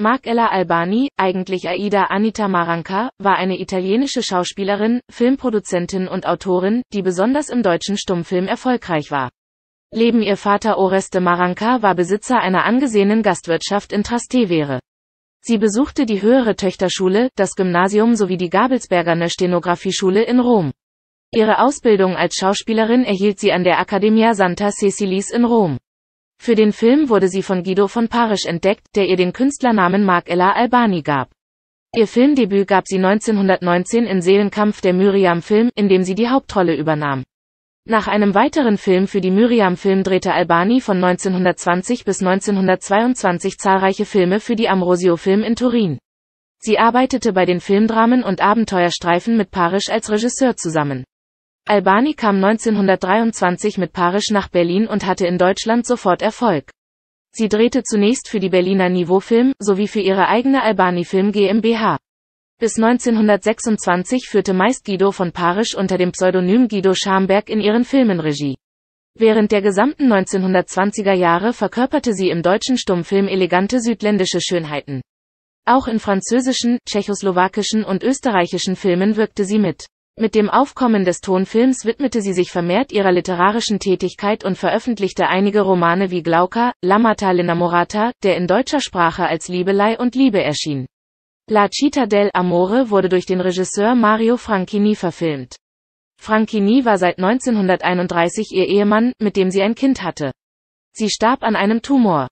Mark Ella Albani, eigentlich Aida Anita Maranca, war eine italienische Schauspielerin, Filmproduzentin und Autorin, die besonders im deutschen Stummfilm erfolgreich war. Leben ihr Vater Oreste Maranca war Besitzer einer angesehenen Gastwirtschaft in Trastevere. Sie besuchte die höhere Töchterschule, das Gymnasium sowie die Gabelsberger Gabelsbergerne schule in Rom. Ihre Ausbildung als Schauspielerin erhielt sie an der Accademia Santa Cecilis in Rom. Für den Film wurde sie von Guido von Parisch entdeckt, der ihr den Künstlernamen Mark Ella Albani gab. Ihr Filmdebüt gab sie 1919 in Seelenkampf der Myriam Film, in dem sie die Hauptrolle übernahm. Nach einem weiteren Film für die Myriam Film drehte Albani von 1920 bis 1922 zahlreiche Filme für die Ambrosio Film in Turin. Sie arbeitete bei den Filmdramen und Abenteuerstreifen mit Parisch als Regisseur zusammen. Albani kam 1923 mit Parisch nach Berlin und hatte in Deutschland sofort Erfolg. Sie drehte zunächst für die Berliner Niveaufilm, sowie für ihre eigene Albani Film GmbH. Bis 1926 führte meist Guido von Parisch unter dem Pseudonym Guido Schamberg in ihren Filmen Regie. Während der gesamten 1920er Jahre verkörperte sie im deutschen Stummfilm elegante südländische Schönheiten. Auch in französischen, tschechoslowakischen und österreichischen Filmen wirkte sie mit. Mit dem Aufkommen des Tonfilms widmete sie sich vermehrt ihrer literarischen Tätigkeit und veröffentlichte einige Romane wie Glauca, L'amata l'Innamorata, der in deutscher Sprache als Liebelei und Liebe erschien. La Cita del Amore wurde durch den Regisseur Mario Franchini verfilmt. Franchini war seit 1931 ihr Ehemann, mit dem sie ein Kind hatte. Sie starb an einem Tumor.